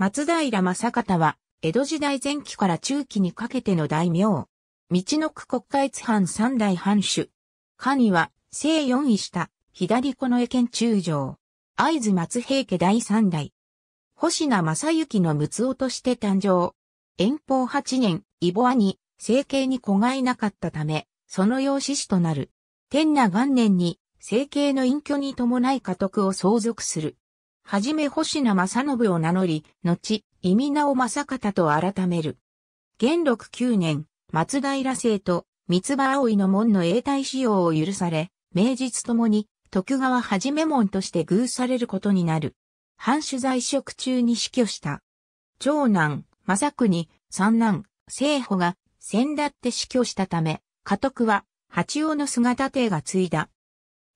松平正方は、江戸時代前期から中期にかけての大名。道の区国会津藩三代藩主。下には、正四位下、左この江県中将。会津松平家第三代。星名正幸の六夫として誕生。遠方八年、イボアに、政経に子がいなかったため、その養子子となる。天那元年に、政経の隠居に伴い家督を相続する。はじめ星名正信を名乗り、後、意味名を正方と改める。元禄9年、松平姓と三葉葵の門の永代使用を許され、名実ともに徳川はじめ門として偶されることになる。藩主在職中に死去した。長男、正国、三男、聖保が先だって死去したため、家督は八王の姿邸が継いだ。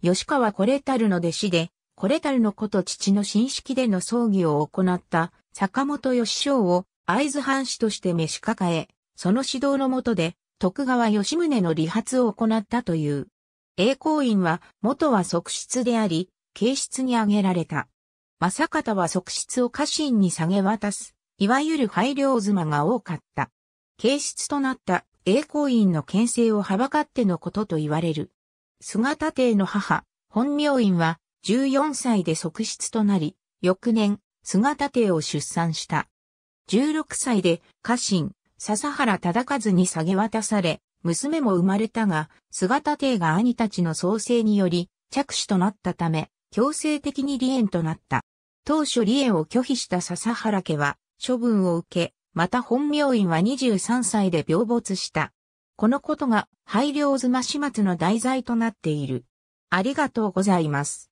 吉川これたるの弟子で、これたるのこと父の新式での葬儀を行った坂本義将を会津藩士として召し抱え、その指導のもとで徳川吉宗の理髪を行ったという。栄光院は元は側室であり、形室に挙げられた。正方は側室を家臣に下げ渡す、いわゆる配慮妻が多かった。形室となった栄光院の牽制をはばかってのことと言われる。菅田帝の母、本名院は14歳で側室となり、翌年、田帝を出産した。16歳で家臣、笹原忠和に下げ渡され、娘も生まれたが、田帝が兄たちの創生により、着手となったため、強制的に離縁となった。当初離縁を拒否した笹原家は、処分を受け、また本名院は23歳で病没した。このことが、廃慮妻始末の題材となっている。ありがとうございます。